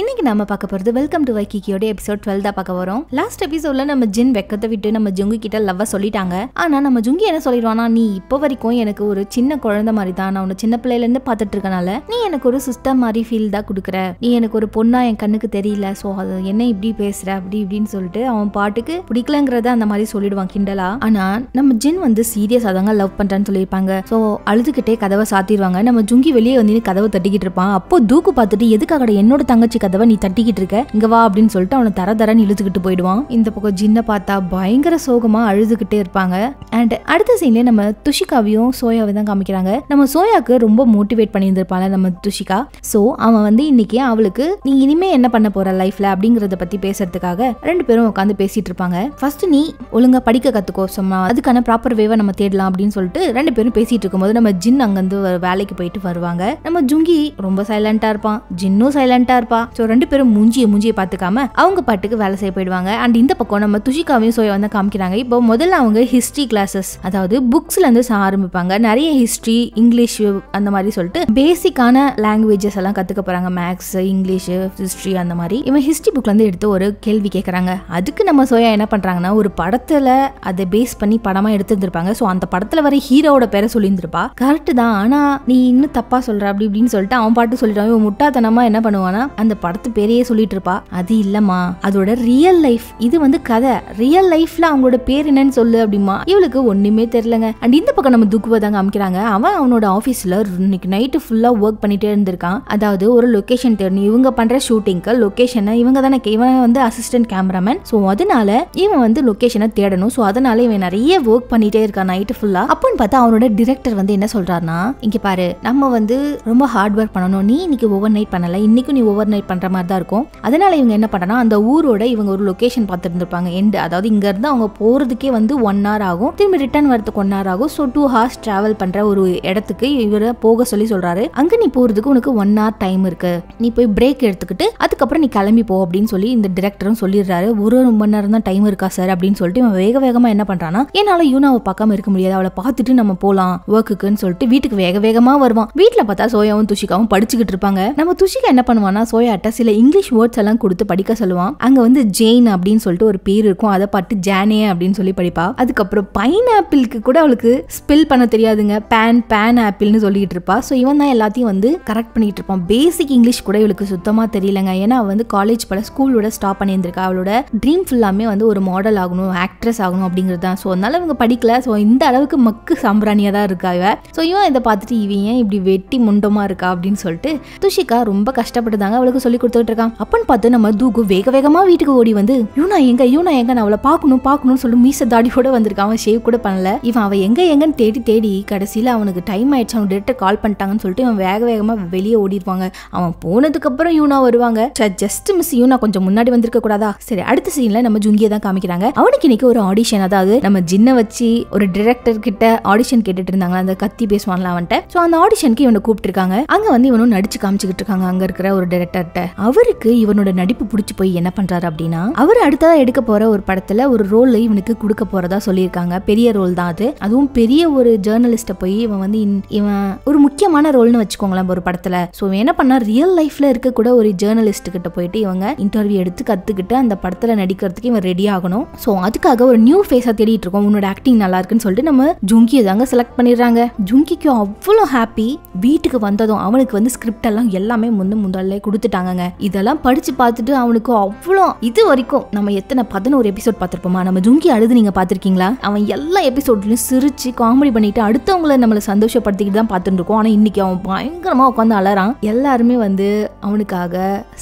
இன்னைக்கு நம்ம பார்க்க போகிறது வெல்கம் டு வைக்கிக்கியோட எபிசோட் டுவெல் தான் பார்க்க வரோம் லாஸ்ட் எபிசோட்ல நம்ம ஜின் வெக்கத்தை விட்டு நம்ம ஜுங்கு கிட்ட லவ்வை சொல்லிட்டாங்க ஆனால் நம்ம ஜுங்கி என்ன சொல்லிடுவானா நீ இப்போ வரைக்கும் எனக்கு ஒரு சின்ன குழந்தை மாதிரி தான் நான் உன்னை சின்ன பிள்ளையிலேருந்து பார்த்துட்டு இருக்கனால நீ எனக்கு ஒரு சிஸ்டர் மாதிரி ஃபீல் தான் கொடுக்குற நீ எனக்கு ஒரு பொண்ணா என் கண்ணுக்கு தெரியல ஸோ அது என்ன இப்படி பேசுற அப்படி இப்படின்னு சொல்லிட்டு அவன் பாட்டுக்கு பிடிக்கலங்கிறத அந்த மாதிரி சொல்லிடுவான் கிண்டலா ஆனால் நம்ம ஜின் வந்து சீரியஸ் அதாங்க லவ் பண்ணுறான்னு சொல்லியிருப்பாங்க ஸோ அழுதுகிட்டே கதவை சாத்திடுவாங்க நம்ம ஜுங்கி வெளியே வந்து கதவை தட்டிக்கிட்டு இருப்பான் அப்போ தூக்கு பார்த்துட்டு எதுக்காக என்னோட தங்கச்சி கதவை நீ தட்டிக்கிட்டு இருக்க இங்க வா அப்படின்னு சொல்லிட்டு அவனை தர தரன்னு இழுத்துக்கிட்டு போயிடுவான் இந்த பக்கம் ஜின்ன பார்த்தா பயங்கர சோகமா அழுதுகிட்டே இருப்பாங்க அண்ட் அடுத்த சீன்ல நம்ம துஷிகாவையும் சோயாவை தான் காமிக்கிறாங்க நம்ம சோயாக்கு ரொம்ப மோட்டிவேட் பண்ணியிருந்திருப்பாள் நம்ம துஷிகா ஸோ அவன் வந்து இன்னைக்கு அவளுக்கு நீ இனிமே என்ன பண்ண போற லைஃப்ல அப்படிங்கறத பத்தி பேசுறதுக்காக ரெண்டு பேரும் உட்காந்து பேசிட்டு இருப்பாங்க ஃபர்ஸ்ட் நீ ஒழுங்கா படிக்க கத்துக்கோ சொன்னா அதுக்கான ப்ராப்பர் வேவை நம்ம தேடலாம் அப்படின்னு சொல்லிட்டு ரெண்டு பேரும் பேசிட்டு இருக்கும்போது நம்ம ஜின் அங்கிருந்து வேலைக்கு போயிட்டு வருவாங்க நம்ம ஜுங்கி ரொம்ப சைலண்டா இருப்பான் ஜின்னும் சைலண்டா இருப்பா ஸோ ரெண்டு பேரும் மூஞ்சியை மூஞ்சியை பார்த்துக்காம அவங்க பாட்டுக்கு வேலை செய்ய போயிடுவாங்க அண்ட் இந்த பக்கம் நம்ம துஷிகாவையும் சோயா வந்து காமிக்கிறாங்க இப்போ முதல்ல அவங்க ஹிஸ்ட்ரி கிளாஸஸ் அதாவது புக்ஸ்லேருந்து ஆரம்பிப்பாங்க நிறைய ஹிஸ்ட்ரி இங்கிலீஷ் அந்த மாதிரி சொல்லிட்டு பேசிக்கான லாங்குவேஜஸ் எல்லாம் கற்றுக்க போகிறாங்க மேக்ஸ் இங்கிலீஷ் ஹிஸ்ட்ரி அந்த மாதிரி இவன் ஹிஸ்ட்ரி புக்லேருந்து எடுத்து ஒரு கேள்வி கேட்குறாங்க அதுக்கு நம்ம சோயா என்ன பண்ணுறாங்கன்னா ஒரு படத்தில் அதை பேஸ் பண்ணி படமாக எடுத்துருந்துருப்பாங்க ஸோ அந்த படத்தில் வர ஹீரோவோட பேரை சொல்லியிருந்திருப்பா கரெக்டு தான் ஆனால் நீ இன்னும் தப்பாக சொல்கிற அப்படி இப்படின்னு சொல்லிட்டு அவன் பாட்டு சொல்லிட்டான் இவன் முட்டாத்தனமாக என்ன பண்ணுவான்னா அந்த படத்து பேரையே சொல்லிட்டு இருப்பா அது இல்லம்மா அதோட ரியல் லைஃப் இது வந்து கதை ரியல் லைஃப்ல அவங்களோட பேர் என்னன்னு சொல்லு அப்படிமா இவளுக்கு ஒண்ணுமே தெரியலங்க அண்ட் இந்த பக்கம் நம்ம துக்குவதாங்க அமைக்கிறாங்க அவன் அவனோட ஆபீஸ்ல இன்னைக்கு நைட்டு ஃபுல்லா ஒர்க் பண்ணிட்டே இருந்திருக்கான் அதாவது ஒரு லொகேஷன் தேடணும் இவங்க பண்ற ஷூட்டிங்க்கு லொகேஷனை இவங்க தானே இவன் வந்து அசிஸ்டன்ட் கேமராமேன் ஸோ அதனால இவன் வந்து லொகேஷனை தேடணும் ஸோ அதனால இவன் நிறைய ஒர்க் பண்ணிட்டே இருக்கான் நைட்டு ஃபுல்லா அப்போன்னு பார்த்தா அவனோட டிரெக்டர் வந்து என்ன சொல்றாருன்னா இங்க பாரு நம்ம வந்து ரொம்ப ஹார்ட் ஒர்க் பண்ணணும் நீ இன்னைக்கு ஓவர் நைட் பண்ணல இன்னைக்கும் நீ ஓவர் நைட் பண்ண பண்ணுற மாதிரி தான் இருக்கும் அதனால இவங்க என்ன பண்ணனா அந்த ஊரோட இவங்க ஒரு லொக்கேஷன் பார்த்துருந்துருப்பாங்க எண்டு அதாவது இங்கேருந்து அவங்க போகிறதுக்கே வந்து ஒன் ஹவர் ஆகும் திரும்பி ரிட்டர்ன் வரதுக்கு ஒன் ஹவர் ஆகும் ஸோ டூ ஹார்ஸ் ட்ராவல் பண்ணுற ஒரு இடத்துக்கு இவரை போக சொல்லி சொல்கிறாரு அங்கே நீ போகிறதுக்கு உனக்கு ஒன் ஹவர் டைம் இருக்கு நீ போய் பிரேக் எடுத்துக்கிட்டு அதுக்கப்புறம் நீ கிளம்பி போ அப்படின்னு சொல்லி இந்த டிரெக்டரும் சொல்லிடுறாரு ஒரு ஒரு மணி நேரம் தான் டைம் இருக்கா சார் அப்படின்னு சொல்லிட்டு இவன் வேக வேகமாக என்ன பண்ணுறான்னா என்னால் யூனாவை பார்க்காம இருக்க முடியாது அவளை பார்த்துட்டு நம்ம போகலாம் ஒர்க்குக்குன்னு சொல்லிட்டு வீட்டுக்கு வேக வேகமாக வருவான் வீட்டில் பார்த்தா சோயாவும் துஷிகாவும் படிச்சுக்கிட்டு இருப்பாங்க நம்ம துஷிகா என்ன பண்ணுவானா சோயா விளையாட்டாக சில இங்கிலீஷ் வேர்ட்ஸ் எல்லாம் கொடுத்து படிக்க சொல்லுவான் அங்கே வந்து ஜெயின் அப்படின்னு சொல்லிட்டு ஒரு பேர் இருக்கும் அதை பாட்டு ஜானே அப்படின்னு சொல்லி படிப்பா அதுக்கப்புறம் பைன் ஆப்பிளுக்கு கூட அவளுக்கு ஸ்பெல் பண்ண தெரியாதுங்க பேன் பேன் ஆப்பிள்னு சொல்லிட்டு இருப்பா ஸோ இவன் தான் எல்லாத்தையும் வந்து கரெக்ட் பண்ணிட்டு இருப்பான் பேசிக் இங்கிலீஷ் கூட இவளுக்கு சுத்தமாக தெரியலங்க ஏன்னா அவள் வந்து காலேஜ் பல ஸ்கூலோட ஸ்டாப் பண்ணியிருந்திருக்கா அவளோட ட்ரீம் ஃபுல்லாமே வந்து ஒரு மாடல் ஆகணும் ஆக்ட்ரஸ் ஆகணும் அப்படிங்கிறது தான் ஸோ அதனால இவங்க படிக்கல ஸோ இந்த அளவுக்கு மக்கு சாம்பிராணியாக தான் இருக்கா இவ ஸோ இவன் இதை பார்த்துட்டு இவன் ஏன் இப்படி வெட்டி முண்டமாக இருக்கா அப்படின்னு சொல்லிட்டு துஷிகா ரொம்ப கஷ்டப்பட்டு அவளுக்கு சொல்லி கொடுத்துட்டு இருக்கான் அப்பன் பார்த்து நம்ம தூக்கு வேக வேகமா வீட்டுக்கு ஓடி வந்து யூனா எங்க யூனா எங்க நான் அவளை பார்க்கணும் பாக்கணும்னு சொல்லி மீச தாடியோட வந்திருக்கான் அவன் ஷேவ் கூட பண்ணல இவன் அவன் எங்க எங்கன்னு தேடி தேடி கடைசியில அவனுக்கு டைம் ஆயிடுச்சு அவன் டேரக்டர் கால் பண்ணிட்டாங்கன்னு சொல்லிட்டு அவன் வேக வேகமா வெளியே ஓடிடுவாங்க அவன் போனதுக்கு அப்புறம் யூனா வருவாங்க ஜஸ்ட் மிஸ் யூனா கொஞ்சம் முன்னாடி வந்திருக்க கூடாதா சரி அடுத்த சீன்ல நம்ம ஜுங்கியை தான் காமிக்கிறாங்க அவனுக்கு இன்னைக்கு ஒரு ஆடிஷன் அதாவது நம்ம ஜின்ன வச்சு ஒரு டிரெக்டர் கிட்ட ஆடிஷன் கேட்டுட்டு இருந்தாங்க அந்த கத்தி பேசுவான்ல அவன்கிட்ட ஸோ அந்த ஆடிஷனுக்கு இவனை கூப்பிட்டுருக்காங்க அங்க வந்து இவனும் நடிச்சு காமிச்சுக்கிட்டு இருக்காங்க அங்க இருக்கிற ஒரு டிரெக்டர் பட்ட அவருக்கு இவனோட நடிப்பு பிடிச்சி போய் என்ன பண்றாரு அப்படின்னா அவர் அடுத்ததா எடுக்க போற ஒரு படத்துல ஒரு ரோல் இவனுக்கு கொடுக்க போறதா சொல்லியிருக்காங்க பெரிய ரோல் தான் அது அதுவும் பெரிய ஒரு ஜேர்னலிஸ்ட போய் இவன் வந்து இவன் ஒரு முக்கியமான ரோல்னு வச்சுக்கோங்களேன் ஒரு படத்துல ஸோ என்ன பண்ணா ரியல் லைஃப்ல இருக்க கூட ஒரு ஜேர்னலிஸ்ட் கிட்ட போயிட்டு இவங்க இன்டர்வியூ எடுத்து கத்துக்கிட்டு அந்த படத்துல நடிக்கிறதுக்கு இவன் ரெடி ஆகணும் ஸோ அதுக்காக ஒரு நியூ ஃபேஸா தேடிட்டு இருக்கோம் உன்னோட ஆக்டிங் நல்லா இருக்குன்னு சொல்லிட்டு நம்ம ஜுங்கியை தாங்க செலக்ட் பண்ணிடுறாங்க ஜுங்கிக்கு அவ்வளோ ஹாப்பி வீட்டுக்கு வந்ததும் அவனுக்கு வந்து ஸ்கிரிப்ட் எல்லாம் எல்லாமே முந்து முந்தாலே கொடுத்துட்டாங்க சொல்லியிருந்தாங்க இதெல்லாம் படிச்சு பார்த்துட்டு அவனுக்கு அவ்வளோ இது வரைக்கும் நம்ம எத்தனை பதினோரு எபிசோட் பார்த்துருப்போமா நம்ம ஜுங்கி அழுது நீங்க பார்த்துருக்கீங்களா அவன் எல்லா எபிசோட்லையும் சிரிச்சு காமெடி பண்ணிட்டு அடுத்தவங்களை நம்மளை சந்தோஷப்படுத்திக்கிட்டு தான் பார்த்துட்டு ஆனால் இன்னைக்கு அவன் பயங்கரமா உட்காந்து அலறான் எல்லாருமே வந்து அவனுக்காக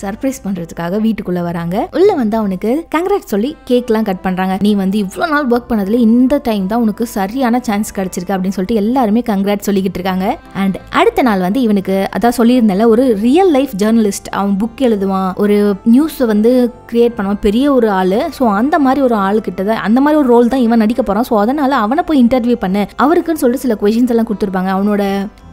சர்ப்ரைஸ் பண்றதுக்காக வீட்டுக்குள்ள வராங்க உள்ள வந்து அவனுக்கு கங்கராட் சொல்லி கேக்லாம் கட் பண்றாங்க நீ வந்து இவ்வளோ நாள் ஒர்க் பண்ணதுல இந்த டைம் தான் உனக்கு சரியான சான்ஸ் கிடைச்சிருக்கு அப்படின்னு சொல்லிட்டு எல்லாருமே கங்கராட் சொல்லிக்கிட்டு இருக்காங்க அண்ட் அடுத்த நாள் வந்து இவனுக்கு அதான் சொல்லியிருந்தால ஒரு ரியல் லைஃப் ஜேர்னலிஸ்ட் அவன் எழுதுவான் புக் எழுதுவான் ஒரு நியூஸை வந்து கிரியேட் பண்ணுவான் பெரிய ஒரு ஆள் ஸோ அந்த மாதிரி ஒரு கிட்ட தான் அந்த மாதிரி ஒரு ரோல் தான் இவன் நடிக்க போகிறான் ஸோ அதனால் அவனை போய் இன்டர்வியூ பண்ண அவருக்குன்னு சொல்லிட்டு சில கொஷின்ஸ் எல்லாம் கொடுத்துருப்பாங்க அவனோட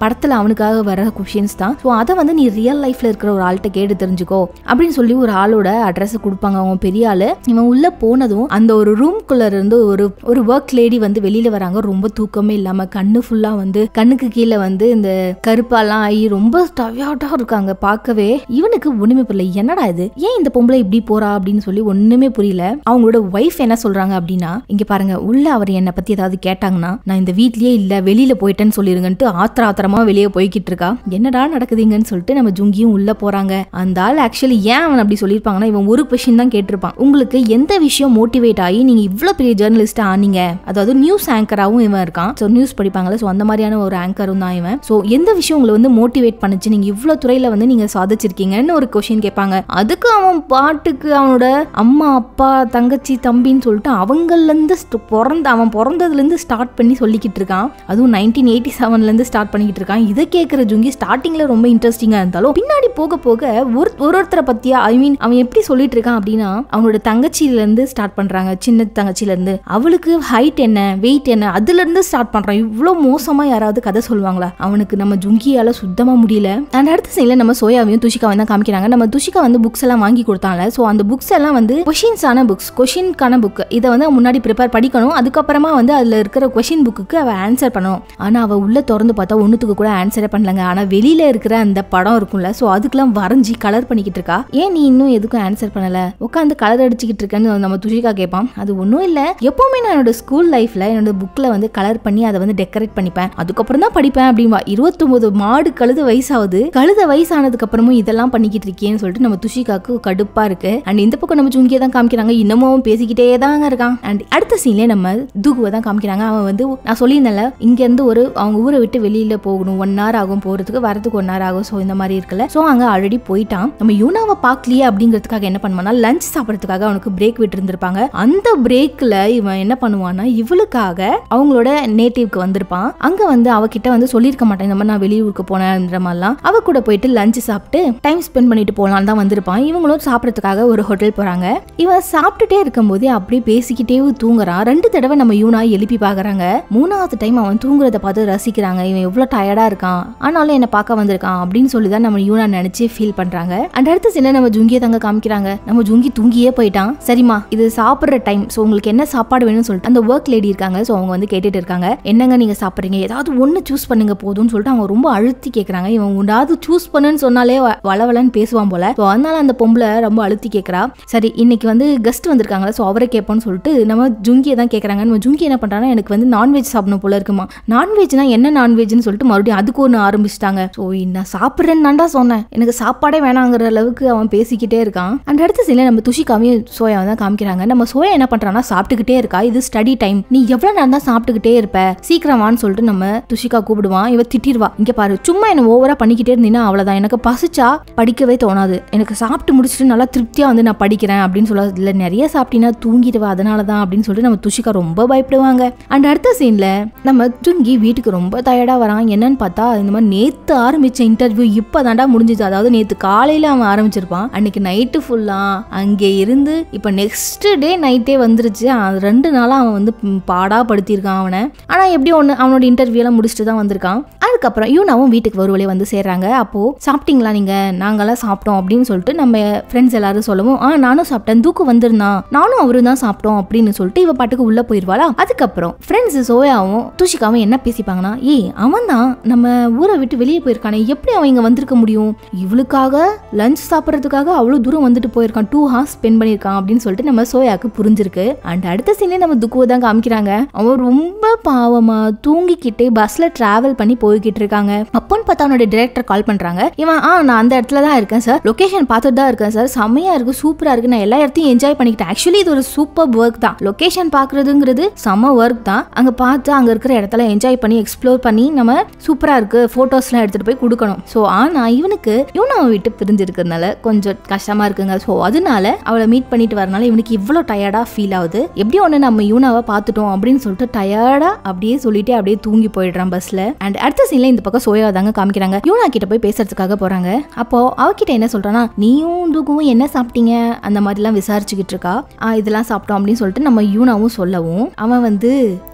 படத்தில் அவனுக்காக வர கொஷின்ஸ் தான் ஸோ அதை வந்து நீ ரியல் லைஃப்பில் இருக்கிற ஒரு ஆள்கிட்ட கேட்டு தெரிஞ்சுக்கோ அப்படின்னு சொல்லி ஒரு ஆளோட அட்ரஸ் கொடுப்பாங்க அவங்க பெரிய ஆள் இவன் உள்ளே போனதும் அந்த ஒரு குள்ள இருந்து ஒரு ஒரு ஒர்க் லேடி வந்து வெளியில் வராங்க ரொம்ப தூக்கமே இல்லாமல் கண்ணு ஃபுல்லாக வந்து கண்ணுக்கு கீழே வந்து இந்த கருப்பாலாம் ஆகி ரொம்ப ஸ்டவியாட்டா இருக்காங்க பார்க்கவே இவனுக்கு ஒன்றுமே புரியல என்னடா இது ஏன் இந்த பொம்பளை இப்படி போறா அப்படின்னு சொல்லி ஒன்றுமே புரியல அவங்களோட ஒய்ஃப் என்ன சொல்கிறாங்க அப்படின்னா இங்கே பாருங்க உள்ள அவர் என்னை பற்றி ஏதாவது கேட்டாங்கன்னா நான் இந்த வீட்லேயே இல்லை வெளியில் போயிட்டேன்னு சொல்லிருங்கன்ட்டு ஆத்திர ஆத்திரம் வேகமாக வெளியே போய்கிட்டு இருக்கா என்னடா நடக்குதுங்கன்னு சொல்லிட்டு நம்ம ஜுங்கியும் உள்ள போறாங்க அந்த ஆள் ஆக்சுவலி ஏன் அவன் அப்படி சொல்லியிருப்பாங்கன்னா இவன் ஒரு கொஷின் தான் கேட்டிருப்பான் உங்களுக்கு எந்த விஷயம் மோட்டிவேட் ஆகி நீங்க இவ்வளவு பெரிய ஜேர்னலிஸ்ட் ஆனீங்க அதாவது நியூஸ் ஆங்கராகவும் இவன் இருக்கான் ஸோ நியூஸ் படிப்பாங்களே ஸோ அந்த மாதிரியான ஒரு ஆங்கரும் தான் இவன் ஸோ எந்த விஷயம் உங்களை வந்து மோட்டிவேட் பண்ணுச்சு நீங்க இவ்வளவு துறையில் வந்து நீங்க சாதிச்சிருக்கீங்கன்னு ஒரு கொஷின் கேட்பாங்க அதுக்கு அவன் பாட்டுக்கு அவனோட அம்மா அப்பா தங்கச்சி தம்பின்னு சொல்லிட்டு அவங்கலேருந்து பிறந்த அவன் பிறந்ததுலேருந்து ஸ்டார்ட் பண்ணி சொல்லிக்கிட்டு இருக்கான் அதுவும் நைன்டீன் எயிட்டி செவன்லேருந்து ஸ்டார்ட் பண்ணிக்கிட்டு இருக்கான் இதை கேட்குற ஜுங்கி ஸ்டார்டிங்ல ரொம்ப இன்ட்ரெஸ்டிங்காக இருந்தாலும் பின்னாடி போக போக ஒரு ஒருத்தரை பற்றியா ஐ மீன் அவன் எப்படி சொல்லிட்டு இருக்கான் அப்படின்னா அவனோட தங்கச்சியிலேருந்து ஸ்டார்ட் பண்ணுறாங்க சின்ன தங்கச்சியிலேருந்து அவளுக்கு ஹைட் என்ன வெயிட் என்ன அதுலேருந்து ஸ்டார்ட் பண்ணுறான் இவ்வளோ மோசமாக யாராவது கதை சொல்லுவாங்களா அவனுக்கு நம்ம ஜுங்கியால் சுத்தமாக முடியல அந்த அடுத்த சைடில் நம்ம சோயாவையும் துஷிகாவையும் தான் காமிக்கிறாங்க நம்ம துஷிகா வந்து புக்ஸ் எல்லாம் வாங்கி கொடுத்தாங்க ஸோ அந்த புக்ஸ் எல்லாம் வந்து கொஷின்ஸான புக்ஸ் கொஷின்கான புக் இதை வந்து முன்னாடி ப்ரிப்பேர் படிக்கணும் அதுக்கப்புறமா வந்து அதில் இருக்கிற கொஷின் புக்குக்கு அவள் ஆன்சர் பண்ணணும் ஆனால் அவள் உள்ளே திறந்து பார்த்தா ஒன்றுத்துக்கு கொஸ்டினுக்கு கூட ஆன்சரே பண்ணலங்க ஆனால் வெளியில் இருக்கிற அந்த படம் இருக்கும்ல ஸோ அதுக்கெல்லாம் வரைஞ்சி கலர் பண்ணிக்கிட்டு இருக்கா ஏன் நீ இன்னும் எதுக்கும் ஆன்சர் பண்ணலை உட்காந்து கலர் அடிச்சுக்கிட்டு இருக்கேன்னு நம்ம துஷிகா கேட்பான் அது ஒன்றும் இல்லை எப்போவுமே நான் என்னோட ஸ்கூல் லைஃப்பில் என்னோட புக்கில் வந்து கலர் பண்ணி அதை வந்து டெக்கரேட் பண்ணிப்பேன் அதுக்கப்புறம் தான் படிப்பேன் அப்படிம்பா இருபத்தொம்போது மாடு கழுத வயசாகுது கழுத வயசானதுக்கு அப்புறமும் இதெல்லாம் பண்ணிக்கிட்டு இருக்கேன்னு சொல்லிட்டு நம்ம துஷிகாக்கு கடுப்பாக இருக்கு அண்ட் இந்த பக்கம் நம்ம சுங்கியை தான் காமிக்கிறாங்க இன்னமும் பேசிக்கிட்டே தாங்க இருக்கான் அண்ட் அடுத்த சீன்லேயே நம்ம துகுவை தான் காமிக்கிறாங்க அவன் வந்து நான் சொல்லியிருந்தேன்ல இங்கேருந்து ஒரு அவங்க ஊரை விட்டு வெளியில் போக போகணும் ஒன் ஹவர் ஆகும் போகிறதுக்கு வரதுக்கு ஒன் ஹவர் ஆகும் ஸோ இந்த மாதிரி இருக்குல்ல ஸோ அங்கே ஆல்ரெடி போயிட்டான் நம்ம யூனாவை பார்க்கலையே அப்படிங்கிறதுக்காக என்ன பண்ணுவானா லஞ்ச் சாப்பிட்றதுக்காக அவனுக்கு பிரேக் விட்டுருந்துருப்பாங்க அந்த பிரேக்கில் இவன் என்ன பண்ணுவான்னா இவளுக்காக அவங்களோட நேட்டிவ்க்கு வந்திருப்பான் அங்கே வந்து அவகிட்ட வந்து சொல்லியிருக்க மாட்டேன் இந்த மாதிரி நான் வெளியூருக்கு போனேன்ற மாதிரிலாம் அவ கூட போயிட்டு லஞ்ச் சாப்பிட்டு டைம் ஸ்பெண்ட் பண்ணிட்டு போகலான்னு தான் வந்திருப்பான் இவங்களும் சாப்பிட்றதுக்காக ஒரு ஹோட்டல் போகிறாங்க இவன் சாப்பிட்டுட்டே இருக்கும்போதே அப்படியே பேசிக்கிட்டே தூங்குறான் ரெண்டு தடவை நம்ம யூனா எழுப்பி பார்க்குறாங்க மூணாவது டைம் அவன் தூங்குறத பார்த்து ரசிக்கிறாங்க இவன் எவ்வளோ டயர்டாக இருக்கான் ஆனாலும் என்னை பார்க்க வந்திருக்கான் அப்படின்னு சொல்லி தான் நம்ம யூனா நினச்சி ஃபீல் பண்ணுறாங்க அண்ட் அடுத்த சின்ன நம்ம ஜுங்கியை தங்க காமிக்கிறாங்க நம்ம ஜுங்கி தூங்கியே போயிட்டான் சரிம்மா இது சாப்பிட்ற டைம் ஸோ உங்களுக்கு என்ன சாப்பாடு வேணும்னு சொல்லிட்டு அந்த ஒர்க் லேடி இருக்காங்க ஸோ அவங்க வந்து கேட்டுட்டு இருக்காங்க என்னங்க நீங்கள் சாப்பிட்றீங்க ஏதாவது ஒன்று சூஸ் பண்ணுங்க போதும்னு சொல்லிட்டு அவங்க ரொம்ப அழுத்தி கேட்குறாங்க இவன் உண்டாவது சூஸ் பண்ணுன்னு சொன்னாலே வளவலன்னு பேசுவான் போல ஸோ அதனால அந்த பொம்பளை ரொம்ப அழுத்தி கேட்குறா சரி இன்னைக்கு வந்து கெஸ்ட் வந்திருக்காங்களா ஸோ அவரை கேட்போம்னு சொல்லிட்டு நம்ம ஜுங்கியை தான் கேட்குறாங்க நம்ம ஜுங்கி என்ன பண்ணுறாங்கன்னா எனக்கு வந்து நான்வெஜ் சாப்பிடணும் போல இருக்குமா நான்வெஜ்னா என்ன நான்வெஜ்னு சொல்லிட்டு மறுபடியும் அதுக்கு ஒன்று ஆரம்பிச்சிட்டாங்க ஸோ நான் சாப்பிட்றேன்னு சொன்னேன் எனக்கு சாப்பாடே வேணாங்கிற அளவுக்கு அவன் பேசிக்கிட்டே இருக்கான் அந்த அடுத்த சில நம்ம துஷிக்காமையும் சோயாவை தான் காமிக்கிறாங்க நம்ம சோயா என்ன பண்ணுறான்னா சாப்பிட்டுக்கிட்டே இருக்கா இது ஸ்டடி டைம் நீ எவ்வளோ நேரம் தான் சாப்பிட்டுக்கிட்டே இருப்ப சீக்கிரம் வான்னு சொல்லிட்டு நம்ம துஷிகா கூப்பிடுவான் இவன் திட்டிடுவா இங்கே பாரு சும்மா என்ன ஓவராக பண்ணிக்கிட்டே இருந்தீங்கன்னா அவ்வளோதான் எனக்கு பசிச்சா படிக்கவே தோணாது எனக்கு சாப்பிட்டு முடிச்சுட்டு நல்லா திருப்தியாக வந்து நான் படிக்கிறேன் அப்படின்னு சொல்ல இல்லை நிறைய சாப்பிட்டீங்கன்னா தூங்கிடுவா அதனால தான் அப்படின்னு சொல்லிட்டு நம்ம துஷிகா ரொம்ப பயப்படுவாங்க அண்ட் அடுத்த சீனில் நம்ம துங்கி வீட்டுக்கு ரொம்ப டயர்டாக வரான் என்னன்னு பார்த்தா இந்த மாதிரி நேற்று ஆரம்பிச்ச இன்டர்வியூ இப்போ தாண்டா முடிஞ்சிச்சு அதாவது நேற்று காலையில் அவன் ஆரம்பிச்சிருப்பான் அன்னைக்கு நைட்டு ஃபுல்லாக அங்கே இருந்து இப்போ நெக்ஸ்ட் டே நைட்டே வந்துருச்சு ரெண்டு நாளாக அவன் வந்து பாடாக படுத்தியிருக்கான் அவனை ஆனால் எப்படி ஒன்று அவனோட இன்டர்வியூலாம் முடிச்சுட்டு தான் வந்திருக்கான் அதுக்கப்புறம் யூனாவும் வீட்டுக்கு ஒரு ஒருவழி வந்து சேர்றாங்க அப்போது சாப்பிட்டீங்களா நீங்கள் நாங்களாம் சாப்பிட்டோம் அப்படின்னு சொல்லிட்டு நம்ம ஃப்ரெண்ட்ஸ் எல்லாரும் சொல்லவும் ஆ நானும் சாப்பிட்டேன் தூக்கு வந்திருந்தான் நானும் அவரும் தான் சாப்பிட்டோம் அப்படின்னு சொல்லிட்டு இவ பாட்டுக்கு உள்ள போயிருவாளா அதுக்கப்புறம் ஃப்ரெண்ட்ஸ் சோயாவும் தூஷிகாவும் என்ன பேசிப்பாங்கன்னா ஏய் அவன் தான் நம்ம ஊரை விட்டு வெளியே போயிருக்கானே எப்படி அவன் இங்கே வந்திருக்க முடியும் இவளுக்காக லஞ்ச் சாப்பிட்றதுக்காக அவ்வளோ தூரம் வந்துட்டு போயிருக்கான் டூ ஹார்ஸ் ஸ்பெண்ட் பண்ணியிருக்கான் அப்படின்னு சொல்லிட்டு நம்ம சோயாக்கு புரிஞ்சிருக்கு அண்ட் அடுத்த சீனே நம்ம துக்குவை தான் காமிக்கிறாங்க அவன் ரொம்ப பாவமாக தூங்கிக்கிட்டே பஸ்ஸில் ட்ராவல் பண்ணி போய்கிட்டு பேசிட்டு இருக்காங்க அப்போன்னு பார்த்தா அவனோட டிரெக்டர் கால் பண்றாங்க இவன் ஆ நான் அந்த இடத்துல தான் இருக்கேன் சார் லொகேஷன் பார்த்துட்டு தான் இருக்கேன் சார் செம்மையா இருக்கு சூப்பரா இருக்கு நான் எல்லா இடத்தையும் என்ஜாய் பண்ணிக்கிட்டேன் ஆக்சுவலி இது ஒரு சூப்பர் ஒர்க் தான் லொகேஷன் பாக்குறதுங்கிறது செம்ம ஒர்க் தான் அங்க பார்த்து அங்க இருக்கிற இடத்துல என்ஜாய் பண்ணி எக்ஸ்ப்ளோர் பண்ணி நம்ம சூப்பரா இருக்கு எல்லாம் எடுத்துட்டு போய் கொடுக்கணும் ஸோ ஆனா இவனுக்கு இவன் அவன் விட்டு பிரிஞ்சிருக்கிறதுனால கொஞ்சம் கஷ்டமா இருக்குங்க ஸோ அதனால அவளை மீட் பண்ணிட்டு வரனால இவனுக்கு இவ்வளோ டயர்டா ஃபீல் ஆகுது எப்படி ஒன்று நம்ம யூனாவை பார்த்துட்டோம் அப்படின்னு சொல்லிட்டு டயர்டா அப்படியே சொல்லிட்டு அப்படியே தூங்கி போயிடுறான் பஸ்ல அண்ட் அடுத்த சீன் இல்ல இந்த பக்கம் சோயா தாங்க காமிக்கிறாங்க யூனா கிட்ட போய் பேசுறதுக்காக போறாங்க அப்போ அவகிட்ட என்ன சொல்றானா நீயும் துகும் என்ன சாப்பிட்டீங்க அந்த மாதிரிலாம் விசாரிச்சுக்கிட்டு இருக்கா இதெல்லாம் சாப்பிட்டோம் அப்படின்னு சொல்லிட்டு நம்ம யூனாவும் சொல்லவும் அவன் வந்து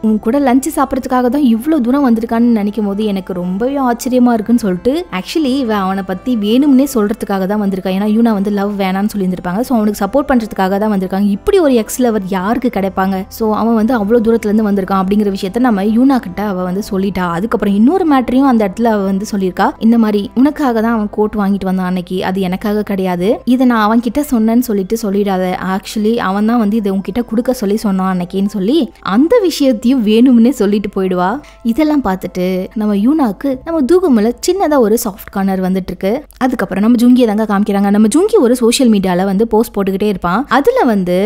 உன் கூட லஞ்ச் சாப்பிட்றதுக்காக தான் இவ்வளோ தூரம் வந்திருக்கான்னு நினைக்கும் போது எனக்கு ரொம்பவே ஆச்சரியமா இருக்குன்னு சொல்லிட்டு ஆக்சுவலி இவன் அவனை பத்தி வேணும்னே சொல்றதுக்காக தான் வந்திருக்கா ஏன்னா யூனா வந்து லவ் சொல்லி இருந்திருப்பாங்க ஸோ அவனுக்கு சப்போர்ட் பண்றதுக்காக தான் வந்திருக்காங்க இப்படி ஒரு எக்ஸ் லவர் யாருக்கு கிடைப்பாங்க ஸோ அவன் வந்து அவ்வளோ தூரத்துலேருந்து வந்திருக்கான் அப்படிங்கிற விஷயத்த நம்ம யூனா கிட்ட அவள் வந்து சொல்லிட்டா அதுக்கப்புறம் இன்னொரு மேட் பாராட்டுறையும் அந்த இடத்துல அவ வந்து சொல்லியிருக்கா இந்த மாதிரி உனக்காக தான் அவன் கோட் வாங்கிட்டு வந்தான் அன்னைக்கு அது எனக்காக கிடையாது இதை நான் அவன் கிட்ட சொன்னேன்னு சொல்லிட்டு சொல்லிடாத ஆக்சுவலி அவன் தான் வந்து இதை உன்கிட்ட கொடுக்க சொல்லி சொன்னான் அன்னைக்குன்னு சொல்லி அந்த விஷயத்தையும் வேணும்னே சொல்லிட்டு போயிடுவா இதெல்லாம் பார்த்துட்டு நம்ம யூனாக்கு நம்ம தூகமுல சின்னதாக ஒரு சாஃப்ட் கார்னர் வந்துட்டு இருக்கு அதுக்கப்புறம் நம்ம ஜுங்கியை தாங்க காமிக்கிறாங்க நம்ம ஜுங்கி ஒரு சோஷியல் மீடியாவில் வந்து போஸ்ட் போட்டுக்கிட்டே இருப்பான் அதில் வந்து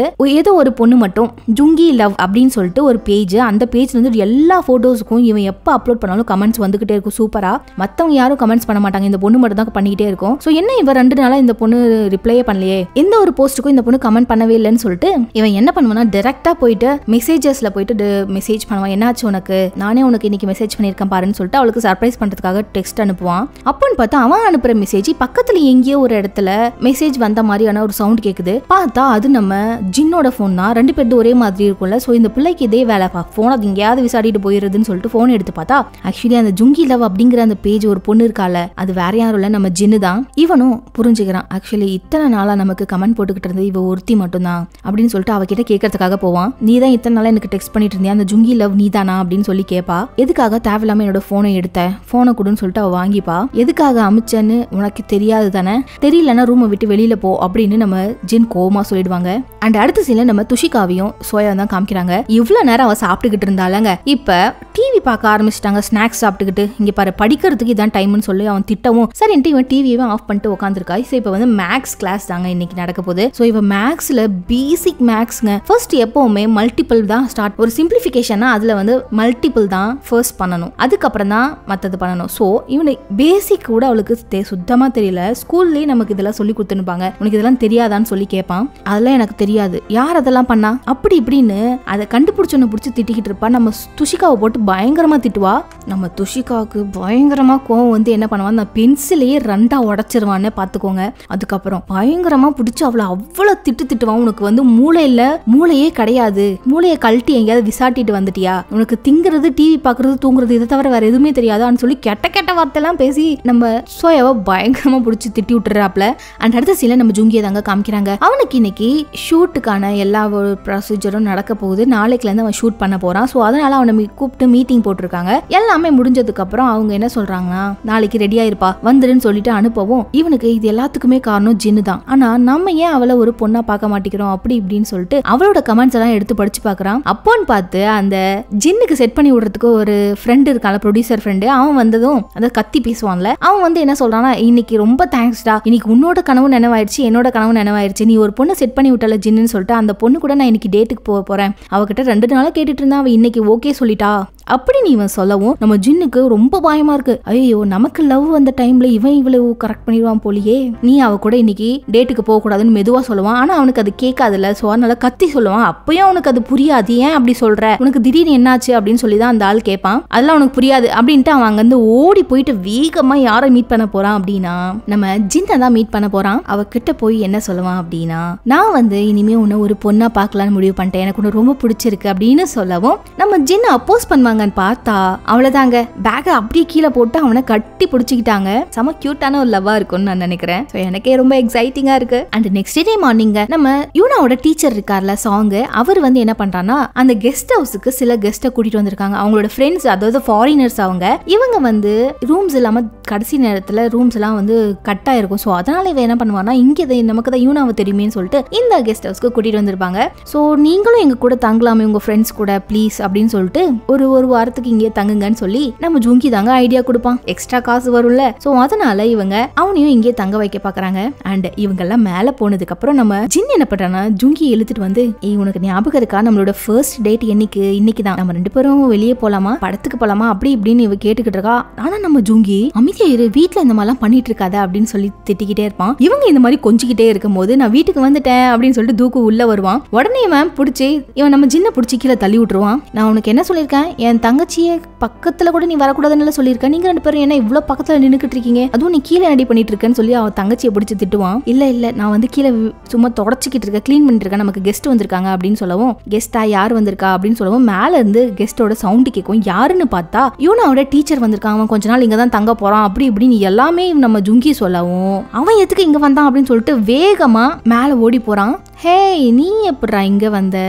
ஏதோ ஒரு பொண்ணு மட்டும் ஜுங்கி லவ் அப்படின்னு சொல்லிட்டு ஒரு பேஜ் அந்த பேஜ்ல வந்து எல்லா ஃபோட்டோஸுக்கும் இவன் எப்போ அப்லோட் பண்ணாலும் கமெண்ட்ஸ் வந்துகிட்டே போயிட்டே இருக்கும் சூப்பரா மத்தவங்க யாரும் கமெண்ட்ஸ் பண்ண மாட்டாங்க இந்த பொண்ணு மட்டும் தான் பண்ணிக்கிட்டே இருக்கும் ஸோ என்ன இவன் ரெண்டு நாளா இந்த பொண்ணு ரிப்ளையே பண்ணலையே எந்த ஒரு போஸ்ட்டுக்கும் இந்த பொண்ணு கமெண்ட் பண்ணவே இல்லைன்னு சொல்லிட்டு இவன் என்ன பண்ணுவானா டேரக்டா போயிட்டு மெசேஜஸ்ல போயிட்டு மெசேஜ் பண்ணுவான் என்னாச்சு உனக்கு நானே உனக்கு இன்னைக்கு மெசேஜ் பண்ணிருக்கேன் பாருன்னு சொல்லிட்டு அவளுக்கு சர்ப்ரைஸ் பண்றதுக்காக டெக்ஸ்ட் அனுப்புவான் அப்பன்னு பார்த்தா அவன் அனுப்புற மெசேஜ் பக்கத்துல எங்கேயோ ஒரு இடத்துல மெசேஜ் வந்த மாதிரியான ஒரு சவுண்ட் கேட்குது பார்த்தா அது நம்ம ஜின்னோட ஃபோன் தான் ரெண்டு பேர்த்து ஒரே மாதிரி இருக்கும்ல சோ இந்த பிள்ளைக்கு இதே வேலை ஃபோன் அது எங்கேயாவது விசாடிட்டு போயிருதுன்னு சொல்லிட்டு ஃபோன் எடுத்து பார்த்தா ஆக்சுவலி அந்த ஜுங்கி லாகி லவ் அப்படிங்கிற அந்த பேஜ் ஒரு பொண்ணு இருக்கால அது வேற யாரும் இல்ல நம்ம ஜின்னு தான் இவனும் புரிஞ்சுக்கிறான் ஆக்சுவலி இத்தனை நாளா நமக்கு கமெண்ட் போட்டுக்கிட்டு இருந்தது இவ ஒருத்தி மட்டும்தான் அப்படின்னு சொல்லிட்டு அவகிட்ட கேட்கறதுக்காக போவான் நீ தான் இத்தனை நாளா எனக்கு டெக்ஸ்ட் பண்ணிட்டு இருந்தியா அந்த ஜுங்கி லவ் நீ தானா அப்படின்னு சொல்லி கேட்பா எதுக்காக தேவையில்லாம என்னோட போனை எடுத்த போனை கொடுன்னு சொல்லிட்டு அவ வாங்கிப்பா எதுக்காக அமிச்சேன்னு உனக்கு தெரியாது தானே தெரியலன்னா ரூமை விட்டு வெளியில போ அப்படின்னு நம்ம ஜின் கோமா சொல்லிடுவாங்க அண்ட் அடுத்த சீன்ல நம்ம துஷிகாவையும் சோயா தான் காமிக்கிறாங்க இவ்வளவு நேரம் அவ சாப்பிட்டுக்கிட்டு இருந்தாலங்க இப்ப டிவி பார்க்க ஆரம்பிச்சிட்டாங்க ஸ்நாக்ஸ் சாப்பிட்டுக்கிட்டு இங்கே பாரு படிக்கிறதுக்கு இதான் டைம்னு சொல்லி அவன் திட்டவும் சரின்ட்டு இவன் டிவியவே ஆஃப் பண்ணிட்டு உட்காந்துருக்கா ஸோ இப்போ வந்து மேக்ஸ் கிளாஸ் தாங்க இன்னைக்கு நடக்க போகுது ஸோ இப்போ மேக்ஸில் பேசிக் மேக்ஸ்ங்க ஃபர்ஸ்ட் எப்போவுமே மல்டிபிள் தான் ஸ்டார்ட் ஒரு சிம்பிளிஃபிகேஷனாக அதில் வந்து மல்டிபிள் தான் ஃபர்ஸ்ட் பண்ணணும் அதுக்கப்புறம் தான் மற்றது பண்ணணும் ஸோ இவனு பேசிக் கூட அவளுக்கு சுத்தமாக தெரியல ஸ்கூல்லேயே நமக்கு இதெல்லாம் சொல்லி கொடுத்துருப்பாங்க உனக்கு இதெல்லாம் தெரியாதான்னு சொல்லி கேட்பான் அதெல்லாம் எனக்கு தெரியாது யார் அதெல்லாம் பண்ணா அப்படி இப்படின்னு அதை கண்டுபிடிச்சோன்னு பிடிச்சி திட்டிக்கிட்டு இருப்பா நம்ம துஷிகாவை போட்டு பயங்கரமாக திட்டுவா நம்ம துஷிகா அப்பாவுக்கு பயங்கரமாக கோவம் வந்து என்ன பண்ணுவான் அந்த பென்சிலையே ரெண்டாக உடச்சிருவான்னு பார்த்துக்கோங்க அதுக்கப்புறம் பயங்கரமாக பிடிச்சி அவளை அவ்வளோ திட்டு திட்டுவான் உனக்கு வந்து மூளையில் மூளையே கிடையாது மூளையை கழட்டி எங்கேயாவது விசாட்டிட்டு வந்துட்டியா உனக்கு திங்கிறது டிவி பார்க்குறது தூங்குறது இதை தவிர வேறு எதுவுமே தெரியாதான்னு சொல்லி கெட்ட கெட்ட வார்த்தைலாம் பேசி நம்ம சோயாவை பயங்கரமாக பிடிச்சி திட்டி விட்டுறாப்ல அண்ட் அடுத்த சீலை நம்ம ஜுங்கியை தாங்க காமிக்கிறாங்க அவனுக்கு இன்னைக்கு ஷூட்டுக்கான எல்லா ப்ரொசீஜரும் நடக்க போகுது நாளைக்குலேருந்து அவன் ஷூட் பண்ண போகிறான் ஸோ அதனால அவனை கூப்பிட்டு மீட்டிங் போட்டிருக்காங்க எல்லாமே முடிஞ்சதுக்கு அப்புறம் அவங்க என்ன சொல்றாங்கன்னா நாளைக்கு ரெடியா இருப்பா வந்துருன்னு சொல்லிட்டு அனுப்பவும் இவனுக்கு இது எல்லாத்துக்குமே காரணம் ஜின்னு தான் ஆனா நம்ம ஏன் அவளை ஒரு பொண்ணா பார்க்க மாட்டேங்கிறோம் அப்படி இப்படின்னு சொல்லிட்டு அவளோட கமெண்ட்ஸ் எல்லாம் எடுத்து படிச்சு பாக்குறான் அப்போன்னு பார்த்து அந்த ஜின்னுக்கு செட் பண்ணி விடுறதுக்கு ஒரு ஃப்ரெண்டு இருக்கான்ல ப்ரொடியூசர் ஃப்ரெண்டு அவன் வந்ததும் அந்த கத்தி பேசுவான்ல அவன் வந்து என்ன சொல்றான்னா இன்னைக்கு ரொம்ப தேங்க்ஸ்டா இன்னைக்கு உன்னோட கனவு நினைவாயிருச்சு என்னோட கனவு நினைவாயிருச்சு நீ ஒரு பொண்ணு செட் பண்ணி விட்டல ஜின்னு சொல்லிட்டு அந்த பொண்ணு கூட நான் இன்னைக்கு டேட்டுக்கு போக போறேன் அவகிட்ட ரெண்டு நாளா கேட்டுட்டு இருந்தா அவன் இன்னைக்கு ஓகே சொல்லிட்டா அப்படின்னு இவன் சொல்லவும் நம்ம ஜின்னுக்கு ரொம்ப பயமா இருக்கு ஐயோ நமக்கு லவ் வந்த டைம்ல இவன் இவ்வளவு கரெக்ட் பண்ணிடுவான் போலியே நீ அவ கூட இன்னைக்கு டேட்டுக்கு போக கூடாதுன்னு மெதுவா சொல்லுவான் ஆனா அவனுக்கு அது கேட்காதுல்ல சோ அதனால கத்தி சொல்லுவான் அப்பயும் அவனுக்கு அது புரியாது ஏன் அப்படி சொல்ற உனக்கு திடீர்னு என்னாச்சு அப்படின்னு சொல்லி தான் அந்த ஆள் கேட்பான் அதெல்லாம் அவனுக்கு புரியாது அப்படின்ட்டு அவன் அங்கிருந்து ஓடி போயிட்டு வேகமா யாரை மீட் பண்ண போறான் அப்படின்னா நம்ம ஜின்னை தான் மீட் பண்ண போறான் அவ கிட்ட போய் என்ன சொல்லுவான் அப்படின்னா நான் வந்து இனிமே உன்னை ஒரு பொண்ணா பார்க்கலான்னு முடிவு பண்ணிட்டேன் எனக்கு ஒன்று ரொம்ப பிடிச்சிருக்கு அப்படின்னு சொல்லவும் நம்ம ஜின் அப்போஸ் பண்ணுவான் பண்ணுவாங்கன்னு பார்த்தா அவ்வளோதாங்க பேக்கை அப்படியே கீழே போட்டு அவனை கட்டி பிடிச்சிக்கிட்டாங்க செம கியூட்டான ஒரு லவ்வாக இருக்கும்னு நான் நினைக்கிறேன் ஸோ எனக்கே ரொம்ப எக்ஸைட்டிங்காக இருக்கு அண்ட் நெக்ஸ்ட் டே மார்னிங்க நம்ம யூனாவோட டீச்சர் இருக்கார்ல சாங்கு அவர் வந்து என்ன பண்ணுறான்னா அந்த கெஸ்ட் ஹவுஸுக்கு சில கெஸ்ட்டை கூட்டிகிட்டு வந்திருக்காங்க அவங்களோட ஃப்ரெண்ட்ஸ் அதாவது ஃபாரினர்ஸ் அவங்க இவங்க வந்து ரூம்ஸ் இல்லாமல் கடைசி நேரத்தில் ரூம்ஸ் எல்லாம் வந்து கட் ஆயிருக்கும் ஸோ அதனால இவன் என்ன பண்ணுவான்னா இங்கே நமக்கு தான் யூனாவை தெரியுமேன்னு சொல்லிட்டு இந்த கெஸ்ட் ஹவுஸ்க்கு கூட்டிகிட்டு வந்திருப்பாங்க ஸோ நீங்களும் எங்கள் கூட தங்கலாமே உங்கள் ஃப்ரெண்ட்ஸ் கூட ப்ளீஸ் அப்படின்னு சொல்லிட்டு ஒரு ஒரு வாரத்துக்கு இங்கே தங்குங்கன்னு சொல்லி நம்ம ஜூங்கி தாங்க ஐடியா கொடுப்பான் எக்ஸ்ட்ரா காசு வரும்ல சோ அதனால இவங்க அவனையும் இங்கே தங்க வைக்க பாக்குறாங்க அண்ட் இவங்க எல்லாம் மேல போனதுக்கு அப்புறம் நம்ம ஜின் என்ன பண்றானா ஜுங்கி இழுத்துட்டு வந்து ஏய் உனக்கு ஞாபகம் இருக்கா நம்மளோட ஃபர்ஸ்ட் டேட் என்னைக்கு இன்னைக்கு தான் நம்ம ரெண்டு பேரும் வெளியே போலாமா படத்துக்கு போலாமா அப்படி இப்படின்னு இவ கேட்டுக்கிட்டு இருக்கா ஆனா நம்ம ஜுங்கி அமைதியா இரு வீட்டுல இந்த மாதிரிலாம் பண்ணிட்டு இருக்காத அப்படின்னு சொல்லி திட்டிக்கிட்டே இருப்பான் இவங்க இந்த மாதிரி கொஞ்சிக்கிட்டே இருக்கும் போது நான் வீட்டுக்கு வந்துட்டேன் அப்படின்னு சொல்லிட்டு தூக்கு உள்ள வருவான் உடனே மேம் பிடிச்சி இவன் நம்ம ஜின்ன பிடிச்சி கீழே தள்ளி விட்டுருவான் நான் உனக்கு என்ன சொல்லியிருக்கேன் என் தங்கச்சியே பக்கத்தில் கூட நீ வரக்கூடாதுன்னு சொல்லியிருக்கேன் நீங்கள் ரெண்டு பேரும் என்ன இவ்வளோ பக்கத்தில் நின்றுக்கிட்டு இருக்கீங்க அதுவும் நீ கீழே அடி பண்ணிட்டு இருக்கேன்னு சொல்லி அவன் தங்கச்சியை பிடிச்சி திட்டுவான் இல்லை இல்லை நான் வந்து கீழே சும்மா தொடச்சிக்கிட்டு இருக்கேன் க்ளீன் பண்ணிட்டு இருக்கேன் நமக்கு கெஸ்ட் வந்திருக்காங்க அப்படின்னு சொல்லவும் கெஸ்டா யார் வந்திருக்கா அப்படின்னு சொல்லவும் மேலே இருந்து கெஸ்ட்டோட சவுண்டு கேட்கும் யாருன்னு பார்த்தா இவன் அவனோட டீச்சர் வந்திருக்கான் அவன் கொஞ்ச நாள் இங்கே தான் தங்க போகிறான் அப்படி இப்படின்னு எல்லாமே நம்ம ஜுங்கி சொல்லவும் அவன் எதுக்கு இங்கே வந்தான் அப்படின்னு சொல்லிட்டு வேகமாக மேலே ஓடி போகிறான் ஹேய் நீ எப்படா இங்கே வந்த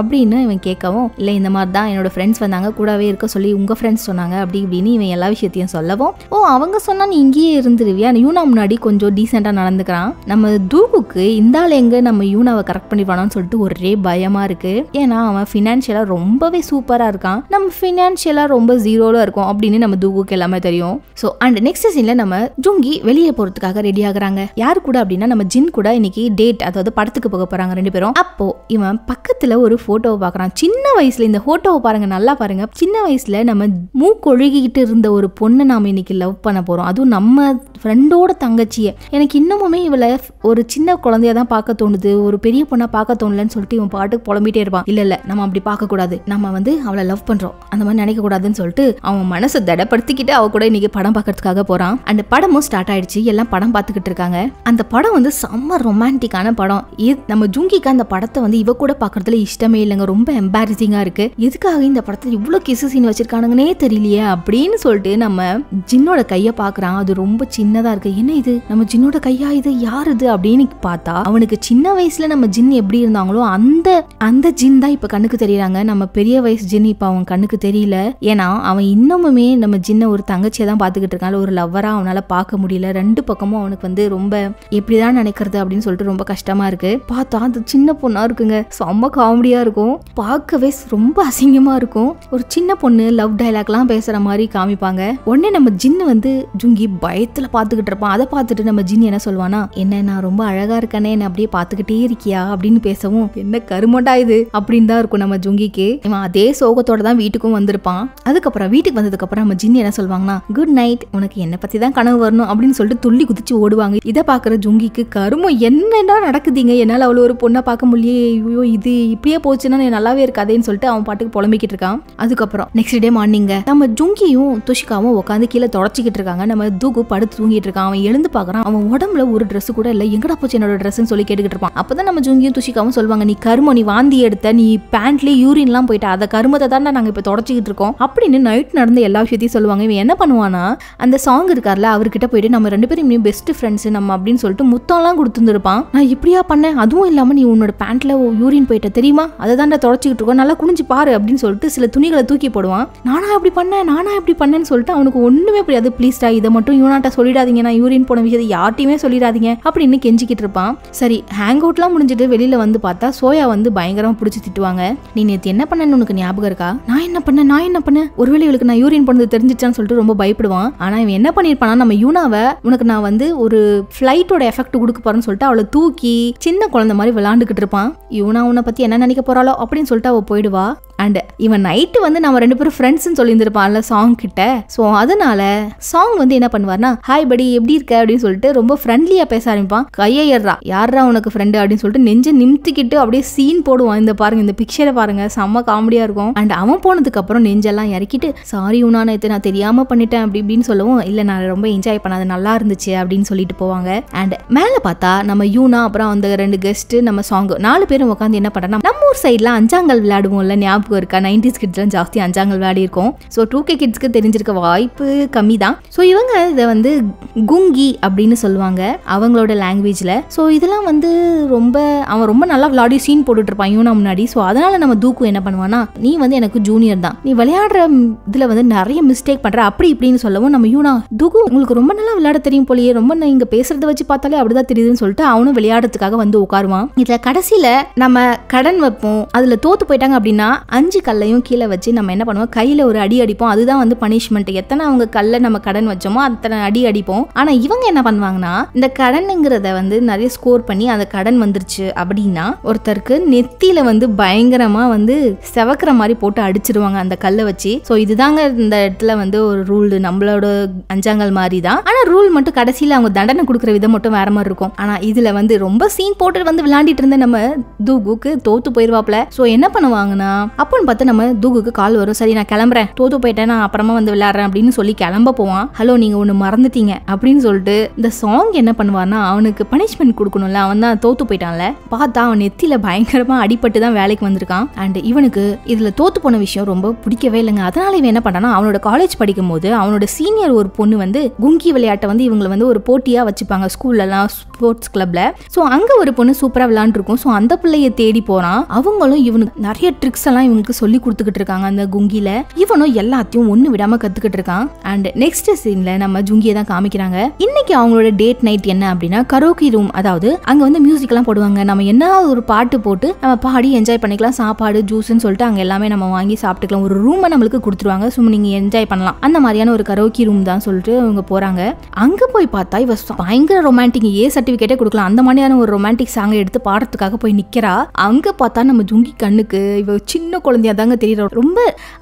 அப்படின்னு இவன் கேட்கவும் இல்லை இந்த மாதிரி தான் என்னோட ஃப்ரெண்ட்ஸ் வந்தாங்க கூடவே இருக்க சொல்லி உங்கள் ஃப்ரெண்ட்ஸ் சொன்னாங்க அப்படி இப்படின்னு இவன் எல்லா விஷயத்தையும் சொல்லவும் ஓ அவங்க சொன்னால் நீ இங்கேயே இருந்துருவியா யூனா முன்னாடி கொஞ்சம் டீசெண்டாக நடந்துக்கிறான் நம்ம தூக்குக்கு இந்த ஆள் எங்கே நம்ம யூனாவை கரெக்ட் பண்ணிடுவானோன்னு சொல்லிட்டு ஒரே பயமாக இருக்குது ஏன்னா அவன் ஃபினான்ஷியலாக ரொம்பவே சூப்பராக இருக்கான் நம்ம ஃபினான்ஷியலாக ரொம்ப ஜீரோவில் இருக்கும் அப்படின்னு நம்ம தூக்குக்கு எல்லாமே தெரியும் ஸோ அண்ட் நெக்ஸ்ட் சீனில் நம்ம ஜுங்கி வெளியே போகிறதுக்காக ரெடி ஆகுறாங்க யார் கூட அப்படின்னா நம்ம ஜின் கூட இன்னைக்கு டேட் அதாவது படத்துக்கு போக போகிறாங்க ரெண்டு பேரும் அப்போ இவன் பக்கத்தில் ஒரு ஃபோட்டோவை பார்க்குறான் சின்ன வயசில் இந்த ஃபோட்டோவை பாருங்கள் நல்லா பாருங்க சின்ன வயசில் நம்ம மூக்கொழுகிக்கிட்டு இருந்த ஒரு பொண்ணை நாம இன்னைக்கு லவ் பண்ண போகிறோம் அதுவும் நம்ம ஃப்ரெண்டோட தங்கச்சியை எனக்கு இன்னமுமே இவளை ஒரு சின்ன குழந்தைய தான் பார்க்க தோணுது ஒரு பெரிய பொண்ணை பார்க்க தோணலன்னு சொல்லிட்டு இவன் பாட்டுக்கு புலம்பிட்டே இருப்பான் இல்லை இல்ல நம்ம அப்படி பார்க்கக்கூடாது நம்ம வந்து அவளை லவ் பண்ணுறோம் அந்த மாதிரி நினைக்கக்கூடாதுன்னு சொல்லிட்டு அவன் மனசை தடப்படுத்திக்கிட்டு அவ கூட இன்னைக்கு படம் பார்க்கறதுக்காக போகிறான் அந்த படமும் ஸ்டார்ட் ஆயிடுச்சு எல்லாம் படம் பார்த்துக்கிட்டு இருக்காங்க அந்த படம் வந்து செம்ம ரொமான்டிக்கான படம் நம்ம ஜூங்கிக்கு அந்த படத்தை வந்து இவ கூட பார்க்குறதுல இஷ்டமே இல்லைங்க ரொம்ப எம்பாரசிங்காக இருக்குது எதுக்காக இந்த படத்தில் இவ்வளோ கிசு சீன் வச்சிருக்கானுங்கன்னே தெரியலையே அப்படின்னு சொல்லிட்டு நம்ம ஜின்னோட கையை பார்க்குறான் அது ரொம்ப சின்னதாக இருக்குது என்ன இது நம்ம ஜின்னோட கையா இது யார் இது அப்படின்னு பார்த்தா அவனுக்கு சின்ன வயசில் நம்ம ஜின் எப்படி இருந்தாங்களோ அந்த அந்த ஜின் தான் இப்போ கண்ணுக்கு தெரியறாங்க நம்ம பெரிய வயசு ஜின் இப்போ அவன் கண்ணுக்கு தெரியல ஏன்னா அவன் இன்னமுமே நம்ம ஜின்னை ஒரு தங்கச்சியை தான் பார்த்துக்கிட்டு இருக்கான் ஒரு லவ்வராக அவனால் பார்க்க முடியல ரெண்டு பக்கமும் அவனுக்கு வந்து ரொம்ப எப்படிதான் நினைக்கிறது அப்படின்னு சொல்லிட்டு ரொம்ப கஷ்டமாக இருக்குது பார்த்தா அது சின்ன பொண்ணாக இருக்குங்க செம்ம காமெடியாக இருக்கும் பார்க்கவே ரொம்ப அசிங்கமாக இருக்கும் ஒரு சின்ன பொண்ணு லவ் டைலாக்லாம் பேசுகிற மாதிரி காமிப்பாங்க உடனே நம்ம ஜின்னு வந்து ஜுங்கி பயத்தில் பார்த்துக்கிட்டு இருப்பான் அதை பார்த்துட்டு நம்ம ஜின் என்ன சொல்லுவானா என்ன நான் ரொம்ப அழகாக இருக்கானே என்ன அப்படியே பார்த்துக்கிட்டே இருக்கியா அப்படின்னு பேசவும் என்ன கருமண்டா இது அப்படின்னு தான் இருக்கும் நம்ம ஜுங்கிக்கு இவன் அதே சோகத்தோட தான் வீட்டுக்கும் வந்திருப்பான் அதுக்கப்புறம் வீட்டுக்கு வந்ததுக்கப்புறம் நம்ம ஜின் என்ன சொல்லுவாங்கன்னா குட் நைட் உனக்கு என்னை பற்றி தான் கனவு வரணும் அப்படின்னு சொல்லிட்டு துள்ளி குதிச்சு ஓடுவாங்க இதை பார்க்குற ஜுங்கிக்கு கருமம் என்னென்ன நடக்குதுங்க என்னால் இவ்வளோ ஒரு பொண்ணை பார்க்க முடியே ஐயோ இது இப்படியே போச்சுன்னா நல்லாவே இருக்காதேன்னு சொல்லிட்டு அவன் பாட்டுக்கு புலம்பிக்கிட்டு இருக்கான் அதுக்கப்புறம் நெக்ஸ்ட் டே மார்னிங்க நம்ம ஜுங்கியும் துஷிகாவும் உட்காந்து கீழே தொடச்சிக்கிட்டு இருக்காங்க நம்ம தூக்கு படுத்து தூங்கிட்டு இருக்கான் அவன் எழுந்து பார்க்கறான் அவன் உடம்புல ஒரு ட்ரெஸ் கூட இல்லை எங்கடா போச்சு என்னோட ட்ரெஸ் சொல்லி கேட்டுக்கிட்டு இருப்பான் அப்பதான் நம்ம ஜுங்கியும் துஷிகாவும் சொல்லுவாங்க நீ கருமம் நீ வாந்தி எடுத்த நீ பேண்ட்லேயே யூரின்லாம் போயிட்ட அதை கருமத்தை தான் நாங்கள் இப்போ தொடச்சிக்கிட்டு இருக்கோம் அப்படின்னு நைட் நடந்த எல்லா விஷயத்தையும் சொல்லுவாங்க இவன் என்ன பண்ணுவானா அந்த சாங் இருக்கார்ல அவர்கிட்ட போயிட்டு நம்ம ரெண்டு பேரும் பெஸ்ட் ஃப்ரெண்ட்ஸ் நம்ம அப்படின்னு சொல்லிட்டு முத்தம்லாம் கொடுத்துருந்துருப்பான் நான் இப்படியா பண்ணேன் அதுவும் இல்லாமல் நீ உன்னோட பேண்ட்டில் யூரின் போயிட்ட தெரியுமா அதை தான்டா தொடச்சிக்கிட்டு இருக்கோம் நல்லா குனிஞ்சு பாரு அப்படின்னு சொல்லிட்டு சில துணிகளை தூக்கி போடுவான் நானா அப்படி பண்ணேன் நானா இப்படி பண்ணேன்னு சொல்லிட்டு அவனுக்கு ஒன்றுமே புரியாது ப்ளீஸ்டா இதை மட்டும் யூனாட்டா சொல்லிடாதீங்க நான் யூரின் போன விஷயத்தை யார்ட்டையுமே சொல்லிடாதீங்க அப்படின்னு கெஞ்சிக்கிட்டு இருப்பான் சரி ஹேங் அவுட்லாம் முடிஞ்சிட்டு வெளியில் வந்து பார்த்தா சோயா வந்து பயங்கரமாக பிடிச்சி திட்டுவாங்க நீ நேற்று என்ன பண்ணேன்னு உனக்கு ஞாபகம் இருக்கா நான் என்ன பண்ணேன் நான் என்ன பண்ணேன் ஒருவேளை இவளுக்கு நான் யூரின் பண்ணது தெரிஞ்சிச்சான்னு சொல்லிட்டு ரொம்ப பயப்படுவான் ஆனால் இவன் என்ன பண்ணியிருப்பானா நம்ம யூனாவை உனக்கு நான் வந்து ஒரு ஃப்ளைட்டோட எஃபெக்ட் கொடுக்க போறேன்னு சொல்லிட்டு அவளை தூக்கி சின்ன குழந்தை மாதிரி விளாண்டுக்கிட்டு இருப்பான் இவனா உன்னை பற்றி என்ன நினைக்க போறாளோ அப்படின்னு சொல்லிட்டு அவள் போயிடுவா அண்ட் இவன் நைட்டு வந்து நம்ம ரெண்டு பேரும் ஃப்ரெண்ட்ஸ்னு சொல்லியிருந்திருப்பான்ல சாங் கிட்ட ஸோ அதனால சாங் வந்து என்ன பண்ணுவார்னா ஹாய் படி எப்படி இருக்க அப்படின்னு சொல்லிட்டு ரொம்ப ஃப்ரெண்ட்லியாக பேச ஆரம்பிப்பான் கையையர்றா யாரா உனக்கு ஃப்ரெண்டு அப்படின்னு சொல்லிட்டு நெஞ்ச நிமித்திக்கிட்டு அப்படியே சீன் போடுவான் இந்த பாருங்க இந்த பிக்சரை பாருங்க செம்ம காமெடியாக இருக்கும் அண்ட் அவன் போனதுக்கு அப்புறம் நெஞ்செல்லாம் இறக்கிட்டு சாரி உனான இது நான் தெரியாமல் பண்ணிட்டேன் அப்படி இப்படின்னு சொல்லவும் இல்லை நான் ரொம்ப என்ஜாய் பண்ணாது நல்லா இருந்துச்சு அப்படின்னு சொல்லிட்டு போவாங்க அண்ட் மேலே பார்த்தா நம்ம யூனா அப்புறம் அந்த ரெண்டு கெஸ்ட் நெக்ஸ்ட் நம்ம சாங் நாலு பேரும் உட்காந்து என்ன பண்ணோம்னா நம்ம ஊர் சைடில் அஞ்சாங்கல் விளையாடுவோம்ல ஞாபகம் இருக்கா நைன்டிஸ் கிட்ஸ்லாம் ஜாஸ்தி அஞ்சாங்கல் விளையாடி இருக்கோம் ஸோ டூ கே கிட்ஸ்க்கு தெரிஞ்சிருக்க வாய்ப்பு கம்மி தான் ஸோ இவங்க இதை வந்து குங்கி அப்படின்னு சொல்லுவாங்க அவங்களோட லாங்குவேஜில் ஸோ இதெல்லாம் வந்து ரொம்ப அவன் ரொம்ப நல்லா விளையாடி சீன் போட்டுட்டு இருப்பான் இவனா முன்னாடி ஸோ அதனால நம்ம தூக்கு என்ன பண்ணுவான்னா நீ வந்து எனக்கு ஜூனியர் தான் நீ விளையாடுற இதில் வந்து நிறைய மிஸ்டேக் பண்ணுற அப்படி இப்படின்னு சொல்லவும் நம்ம யூனா துகு உங்களுக்கு ரொம்ப நல்லா விளையாட தெரியும் போலயே ரொம்ப நீங்கள் பேசுறத வச்சு பார்த்தாலே அப்படிதான் தெரியுதுன்னு சொல்லிட்டு அவனும் விளையாடுறதுக்காக வந்து உட்காருவான் பண்ணுவான் இதுல கடைசியில நம்ம கடன் வைப்போம் அதுல தோத்து போயிட்டாங்க அப்படின்னா அஞ்சு கல்லையும் கீழே வச்சு நம்ம என்ன பண்ணுவோம் கையில ஒரு அடி அடிப்போம் அதுதான் வந்து பனிஷ்மெண்ட் எத்தனை அவங்க கல்ல நம்ம கடன் வச்சோமோ அத்தனை அடி அடிப்போம் ஆனா இவங்க என்ன பண்ணுவாங்கன்னா இந்த கடனுங்கிறத வந்து நிறைய ஸ்கோர் பண்ணி அந்த கடன் வந்துருச்சு அப்படின்னா ஒருத்தருக்கு நெத்தியில வந்து பயங்கரமா வந்து செவக்கிற மாதிரி போட்டு அடிச்சிருவாங்க அந்த கல்லை வச்சு ஸோ இதுதாங்க இந்த இடத்துல வந்து ஒரு ரூல் நம்மளோட அஞ்சாங்கல் மாதிரி தான் ஆனா ரூல் மட்டும் கடைசியில அவங்க தண்டனை கொடுக்குற விதம் மட்டும் வேற மாதிரி இருக்கும் ஆனா இதுல வந்து ரொம்ப சீன் போட்டு வந்து விளையாண்டிட்டு இருந்த நம்ம தூகுக்கு தோத்து போயிருவாப்ல ஸோ என்ன பண்ணுவாங்கன்னா அப்போன்னு பார்த்து நம்ம தூகுக்கு கால் வரும் சரி நான் கிளம்புறேன் தோத்து போயிட்டேன் நான் அப்புறமா வந்து விளையாடுறேன் அப்படின்னு சொல்லி கிளம்ப போவான் ஹலோ நீங்க ஒன்று மறந்துட்டீங்க அப்படின்னு சொல்லிட்டு இந்த சாங் என்ன பண்ணுவான்னா அவனுக்கு பனிஷ்மெண்ட் கொடுக்கணும்ல அவன் தான் தோத்து போயிட்டான்ல பார்த்தா அவன் எத்தில பயங்கரமா அடிபட்டு தான் வேலைக்கு வந்திருக்கான் அண்ட் இவனுக்கு இதுல தோத்து போன விஷயம் ரொம்ப பிடிக்கவே இல்லைங்க அதனால இவன் என்ன பண்ணானா அவனோட காலேஜ் படிக்கும் போது அவனோட சீனியர் ஒரு பொண்ணு வந்து குங்கி விளையாட்டை வந்து இவங்களை வந்து ஒரு போட்டியா வச்சுப்பாங்க ஸ்கூல்லாம் ஸ்போர்ட்ஸ் கிளப்ல ஸோ அங்க ஒரு பொண்ணு சூப்பர் சூப்பராக விளாண்டுருக்கும் ஸோ அந்த பிள்ளைய தேடி போகிறான் அவங்களும் இவனுக்கு நிறைய ட்ரிக்ஸ் எல்லாம் இவனுக்கு சொல்லி கொடுத்துக்கிட்டு இருக்காங்க அந்த குங்கில இவனும் எல்லாத்தையும் ஒன்று விடாமல் கற்றுக்கிட்டு இருக்கான் அண்ட் நெக்ஸ்ட் சீனில் நம்ம ஜுங்கியை தான் காமிக்கிறாங்க இன்னைக்கு அவங்களோட டேட் நைட் என்ன அப்படின்னா கரோக்கி ரூம் அதாவது அங்கே வந்து மியூசிக்லாம் போடுவாங்க நம்ம என்ன ஒரு பாட்டு போட்டு நம்ம பாடி என்ஜாய் பண்ணிக்கலாம் சாப்பாடு ஜூஸ்ன்னு சொல்லிட்டு அங்கே எல்லாமே நம்ம வாங்கி சாப்பிட்டுக்கலாம் ஒரு ரூமை நம்மளுக்கு கொடுத்துருவாங்க ஸோ நீங்கள் என்ஜாய் பண்ணலாம் அந்த மாதிரியான ஒரு கரோக்கி ரூம் தான் சொல்லிட்டு அவங்க போகிறாங்க அங்கே போய் பார்த்தா இவ பயங்கர ரொமான்டிக் ஏ சர்டிஃபிகேட்டே கொடுக்கலாம் அந்த மாதிரியான ஒரு ரொமான்டிக் சாங்கை எடுத்து பாடுறதுக்காக போய் நிக்கிறா அங்கே பார்த்தா நம்ம ஜுங்கி கண்ணுக்கு இவ சின்ன குழந்தையா தாங்க தெரியற ரொம்ப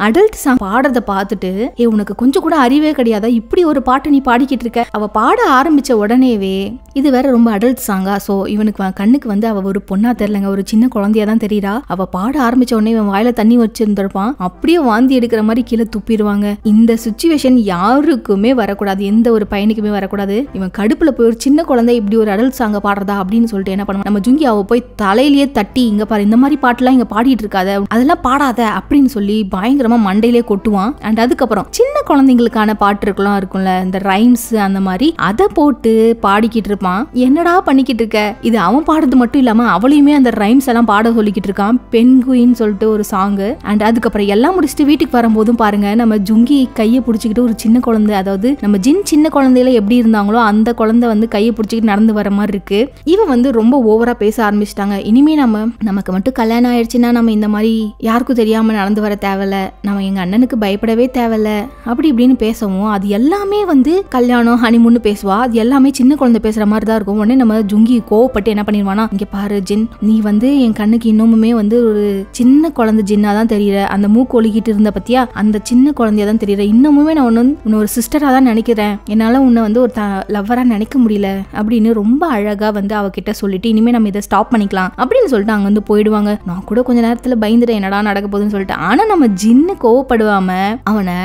அடல்ட் சாங் பாடுறத பார்த்துட்டு ஏ உனக்கு கொஞ்சம் கூட அறிவே கிடையாதா இப்படி ஒரு பாட்டு நீ பாடிக்கிட்டு இருக்க அவள் பாட ஆரம்பித்த உடனேவே இது வேற ரொம்ப அடல்ட் சாங்கா ஸோ இவனுக்கு கண்ணுக்கு வந்து அவள் ஒரு பொண்ணா தெரிலங்க ஒரு சின்ன குழந்தையா தான் தெரியுறா அவள் பாட ஆரம்பித்த உடனே இவன் வாயில தண்ணி வச்சிருந்திருப்பான் அப்படியே வாந்தி எடுக்கிற மாதிரி கீழே துப்பிடுவாங்க இந்த சுச்சுவேஷன் யாருக்குமே வரக்கூடாது எந்த ஒரு பையனுக்குமே வரக்கூடாது இவன் கடுப்பில் போய் ஒரு சின்ன குழந்தை இப்படி ஒரு அடல்ட் சாங்க பாடுறதா அப்படின்னு சொல்லிட்டு என்ன பண்ணுவான் நம்ம ஜுங்கியாவை போய் தலையிலேயே தட்டி இங்கே பாரு இந்த மாதிரி பாட்டுலாம் இங்கே பாடிட்டு இருக்காத அதெல்லாம் பாடாத அப்படின்னு சொல்லி பயங்கரமாக மண்டையிலே கொட்டுவான் அண்ட் அதுக்கப்புறம் சின்ன குழந்தைங்களுக்கான பாட்டு இருக்கலாம் இருக்கும்ல இந்த ரைம்ஸ் அந்த மாதிரி அதை போட்டு பாடிக்கிட்டு இருப்பான் என்னடா பண்ணிக்கிட்டு இருக்க இது அவன் பாடுறது மட்டும் இல்லாமல் அவளையுமே அந்த ரைம்ஸ் எல்லாம் பாட சொல்லிக்கிட்டு இருக்கான் பெண்குயின்னு சொல்லிட்டு ஒரு சாங்கு அண்ட் அதுக்கப்புறம் எல்லாம் முடிச்சுட்டு வீட்டுக்கு வரும்போதும் பாருங்க நம்ம ஜுங்கி கையை பிடிச்சிக்கிட்டு ஒரு சின்ன குழந்தை அதாவது நம்ம ஜின் சின்ன குழந்தையில எப்படி இருந்தாங்களோ அந்த குழந்தை வந்து கையை பிடிச்சிக்கிட்டு நடந்து வர மாதிரி இருக்கு இவன் வந்து ரொம்ப ஓவரா ஓவராக பேச ஆரம்பிச்சிட்டாங்க இனிமேல் நம்ம நமக்கு மட்டும் கல்யாணம் ஆயிடுச்சுன்னா நம்ம இந்த மாதிரி யாருக்கும் தெரியாமல் நடந்து வர தேவையில்ல நம்ம எங்கள் அண்ணனுக்கு பயப்படவே தேவையில்ல அப்படி இப்படின்னு பேசவும் அது எல்லாமே வந்து கல்யாணம் ஹனிமூன்னு பேசுவா அது எல்லாமே சின்ன குழந்தை பேசுகிற மாதிரி தான் இருக்கும் உடனே நம்ம ஜுங்கி கோவப்பட்டு என்ன பண்ணிடுவானா இங்கே பாரு ஜின் நீ வந்து என் கண்ணுக்கு இன்னமுமே வந்து ஒரு சின்ன குழந்தை ஜின்னாக தான் தெரியற அந்த மூக்கு ஒழுகிட்டு இருந்த பத்தியா அந்த சின்ன குழந்தையா தான் தெரியற இன்னமுமே நான் ஒன்று உன்னை ஒரு சிஸ்டராக தான் நினைக்கிறேன் என்னால் உன்னை வந்து ஒரு த லவ்வராக நினைக்க முடியல அப்படின்னு ரொம்ப அழகாக வந்து அவகிட்ட சொல்லிட்டு இனிமேல் நம்ம இதை ஸ்டாப் பண்ணிக்கலாம் அப்படின்னு சொல்லிட்டு அங்கே வந்து போயிடுவாங்க நான் கூட கொஞ்ச நேரத்தில் பயந்துட்டேன் என்னடா நடக்க போகுதுன்னு சொல்லிட்டு ஆனால் நம்ம ஜின்னு கோவப்படுவாம அவனை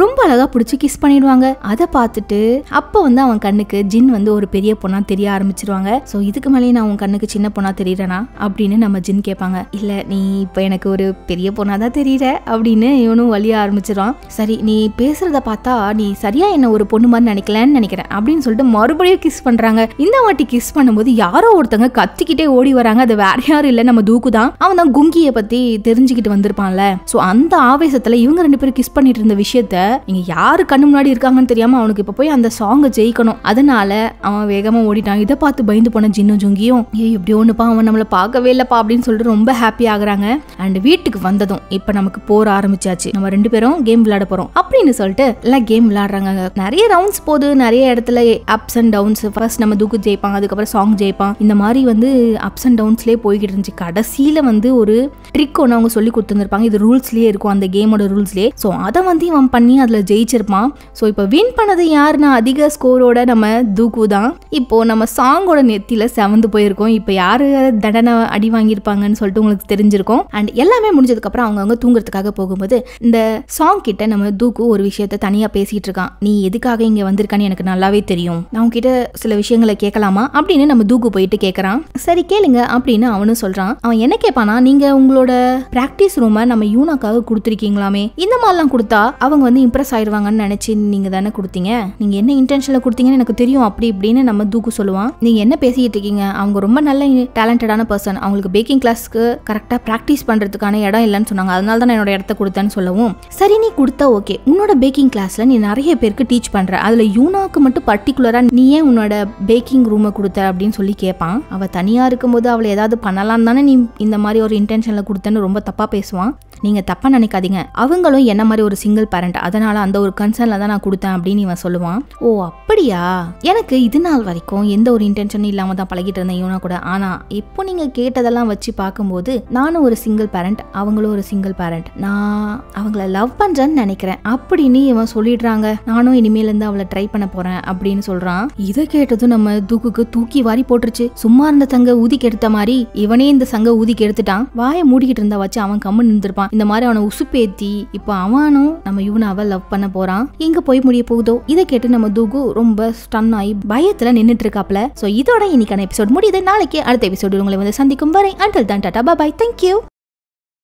ரொம்ப அழகாக பிடிச்சி கிஸ் பண்ணிடுவாங்க அதை பார்த்துட்டு அப்போ வந்து அவன் கண்ணுக்கு ஜின் வந்து ஒரு பெரிய பொண்ணாக தெரிய ஆரம்பிச்சிருவாங்க ஸோ இதுக்கு மேலேயே நான் உன் கண்ணுக்கு சின்ன பொண்ணாக தெரியறேனா அப்படின்னு நம்ம ஜின் கேட்பாங்க இல்லை நீ இப்போ எனக்கு ஒரு பெரிய பொண்ணாக தான் தெரியற அப்படின்னு இவனும் வழிய ஆரம்பிச்சிருவான் சரி நீ பேசுறத பார்த்தா நீ சரியா என்ன ஒரு பொண்ணு மாதிரி நினைக்கலன்னு நினைக்கிறேன் அப்படின்னு சொல்லிட்டு மறுபடியும் கிஸ் பண்ணுறாங்க இந்த வாட்டி கிஸ் பண்ணும்போது யாரோ ஒருத்தங்க கத்திக்கிட்டே ஓடி வராங்க அது வேற யாரும் இல்லை நம்ம தூக்கு தான் அவன் தான் குங்கியை பற்றி தெரிஞ்சுக்கிட்டு வந்திருப்பான்ல ஸோ அந்த ஆவேசத்தில் இவங்க ரெண்டு பேரும் கிஸ் பண்ணிட்டு இருந்த விஷயத்த இங்க யாரு கண்ணு முன்னாடி இருக்காங்கன்னு தெரியாம அவனுக்கு இப்ப போய் அந்த சாங்கை ஜெயிக்கணும் அதனால அவன் வேகமா ஓடிட்டான் இதை பார்த்து பயந்து போன ஜின்னும் ஜுங்கியும் ஏ இப்படி ஒண்ணுப்பா அவன் நம்மளை பார்க்கவே இல்லப்பா அப்படின்னு சொல்லிட்டு ரொம்ப ஹாப்பி ஆகுறாங்க அண்ட் வீட்டுக்கு வந்ததும் இப்ப நமக்கு போர் ஆரம்பிச்சாச்சு நம்ம ரெண்டு பேரும் கேம் விளையாட போறோம் அப்படின்னு சொல்லிட்டு எல்லாம் கேம் விளையாடுறாங்க நிறைய ரவுண்ட்ஸ் போகுது நிறைய இடத்துல அப்ஸ் அண்ட் டவுன்ஸ் ஃபர்ஸ்ட் நம்ம தூக்கு ஜெயிப்பாங்க அதுக்கப்புறம் சாங் ஜெயிப்பான் இந்த மாதிரி வந்து அப்ஸ் அண்ட் டவுன்ஸ்லேயே போய்கிட்டு இருந்துச்சு கடைசியில் வந்து ஒரு ட்ரிக் ஒன்று அவங்க சொல்லி கொடுத்துருந்துருப்பாங்க இது ரூல்ஸ்லேயே இருக்கும் அந்த கேமோட ரூல்ஸ்லேயே ஸோ அதை வந்து இவன் பண்ணி அதில் ஜெயிச்சிருப்பான் ஸோ இப்போ வின் பண்ணது யாருன்னா அதிக ஸ்கோரோட நம்ம தூக்கு தான் இப்போது நம்ம சாங்கோட நெத்தியில் செவந்து போயிருக்கோம் இப்போ யார் தண்டனை அடி வாங்கியிருப்பாங்கன்னு சொல்லிட்டு உங்களுக்கு தெரிஞ்சிருக்கும் அண்ட் எல்லாமே முடிஞ்சதுக்கப்புறம் அவங்க அவங்க தூங்குறதுக்காக போகும்போது இந்த சாங் கிட்ட நம்ம தூக்கு ஒரு விஷயத்த தனியாக பேசிகிட்டு இருக்கான் நீ எதுக்காக இங்கே வந்திருக்கான்னு எனக்கு நல்லாவே தெரியும் நான் உங்ககிட்ட சில விஷயங்களை கேட்கலாமா அப்படின்னு நம்ம தூக்கு போயிட்டு கேட்குறான் சரி கேளுங்க அப்படின்னு அவனும் சொல்கிறான் அவன் என்ன கேட்பானா நீங்கள் உங்களோட ப்ராக்டிஸ் ரூமை நம்ம யூனாக்காக கொடுத்துருக்கீங்களாமே இந்த மாதிரிலாம் கொடுத்தா அவங்க வந்து வந்து இம்ப்ரெஸ் ஆயிடுவாங்கன்னு நினைச்சு நீங்கள் தானே கொடுத்தீங்க நீங்கள் என்ன இன்டென்ஷனில் கொடுத்தீங்கன்னு எனக்கு தெரியும் அப்படி இப்படின்னு நம்ம தூக்கு சொல்லுவான் நீங்கள் என்ன பேசிக்கிட்டு இருக்கீங்க அவங்க ரொம்ப நல்ல டேலண்டடான பர்சன் அவங்களுக்கு பேக்கிங் கிளாஸ்க்கு கரெக்டாக ப்ராக்டிஸ் பண்ணுறதுக்கான இடம் இல்லைன்னு சொன்னாங்க அதனால தான் என்னோட இடத்த கொடுத்தேன்னு சொல்லவும் சரி நீ கொடுத்தா ஓகே உன்னோட பேக்கிங் கிளாஸ்ல நீ நிறைய பேருக்கு டீச் பண்ற அதில் யூனாவுக்கு மட்டும் பர்டிகுலரா நீ ஏன் உன்னோட பேக்கிங் ரூமை கொடுத்த அப்படின்னு சொல்லி கேட்பான் அவள் தனியாக இருக்கும்போது அவளை ஏதாவது பண்ணலாம் தானே நீ இந்த மாதிரி ஒரு இன்டென்ஷனில் கொடுத்தேன்னு ரொம்ப தப்பாக பேசுவான் நீங்கள் தப்பாக நினைக்காதீங்க அவங்களும் என்ன மாதிரி ஒரு சிங்கிள் பேரண்ட் அதனால அந்த ஒரு கன்சர்னில் தான் நான் கொடுத்தேன் அப்படின்னு இவன் சொல்லுவான் ஓ அப்படியா எனக்கு இது நாள் வரைக்கும் எந்த ஒரு இன்டென்ஷனும் இல்லாமல் தான் பழகிட்டு இருந்தேன் இவனா கூட ஆனால் இப்போ நீங்கள் கேட்டதெல்லாம் வச்சு பார்க்கும்போது நானும் ஒரு சிங்கிள் பேரண்ட் அவங்களும் ஒரு சிங்கிள் பேரண்ட் நான் அவங்கள லவ் பண்ணுறேன்னு நினைக்கிறேன் அப்படின்னு இவன் சொல்லிடுறாங்க நானும் இனிமேலேருந்து அவளை ட்ரை பண்ண போகிறேன் அப்படின்னு சொல்கிறான் இதை கேட்டதும் நம்ம தூக்குக்கு தூக்கி வாரி போட்டுருச்சு சும்மா இருந்த தங்க ஊதிக்கு எடுத்த மாதிரி இவனே இந்த சங்க ஊதிக்கு எடுத்துட்டான் வாயை மூடிக்கிட்டு இருந்தா வச்சு அவன் கம்மு நின்றுருப்பான் இந்த மாதிரி அவனை உசுப்பேத்தி இப்ப அவனும் நம்ம யுவனாவை லவ் பண்ண போறான் எங்க போய் முடிய போகுதோ இதை கேட்டு நம்ம துகு ரொம்ப ஸ்டன் ஆகி பயத்துல நின்னுட்டு இருக்காப்ல சோ இதோட இன்னைக்கான எபிசோட் முடியுது நாளைக்கு அடுத்த எபிசோடு உங்களை வந்து சந்திக்கும் வரை அண்டல் தான் டாடா பாய் தேங்க்யூ